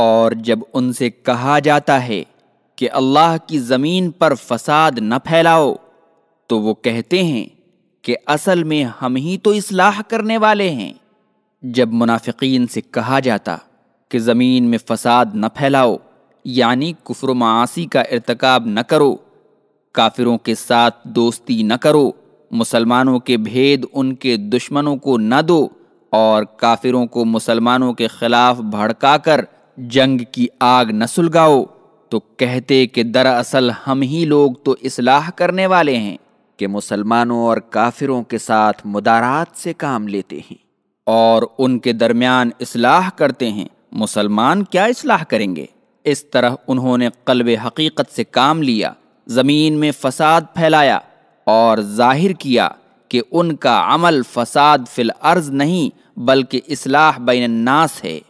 اور جب ان سے کہا جاتا ہے کہ اللہ کی زمین پر فساد نہ پھیلاؤ تو وہ کہتے ہیں کہ اصل میں ہم ہی تو اصلاح کرنے والے ہیں جب منافقین سے کہا جاتا کہ زمین میں فساد نہ پھیلاؤ یعنی کفر و معاشی کا ارتکاب نہ کرو کافروں کے ساتھ دوستی نہ کرو مسلمانوں کے بھید ان کے دشمنوں کو نہ دو اور کافروں کو مسلمانوں کے خلاف بھڑکا کر جنگ کی آگ نہ سلگاؤ تو کہتے کہ دراصل ہم ہی لوگ تو اصلاح کرنے والے ہیں کہ مسلمانوں اور کافروں کے ساتھ مدارات سے کام لیتے ہیں اور ان کے درمیان اصلاح کرتے ہیں مسلمان کیا اصلاح کریں گے اس طرح انہوں نے قلب حقیقت سے کام لیا زمین میں فساد پھیلایا اور ظاہر کیا کہ ان کا عمل فساد فی الارض نہیں بلکہ اصلاح بین الناس ہے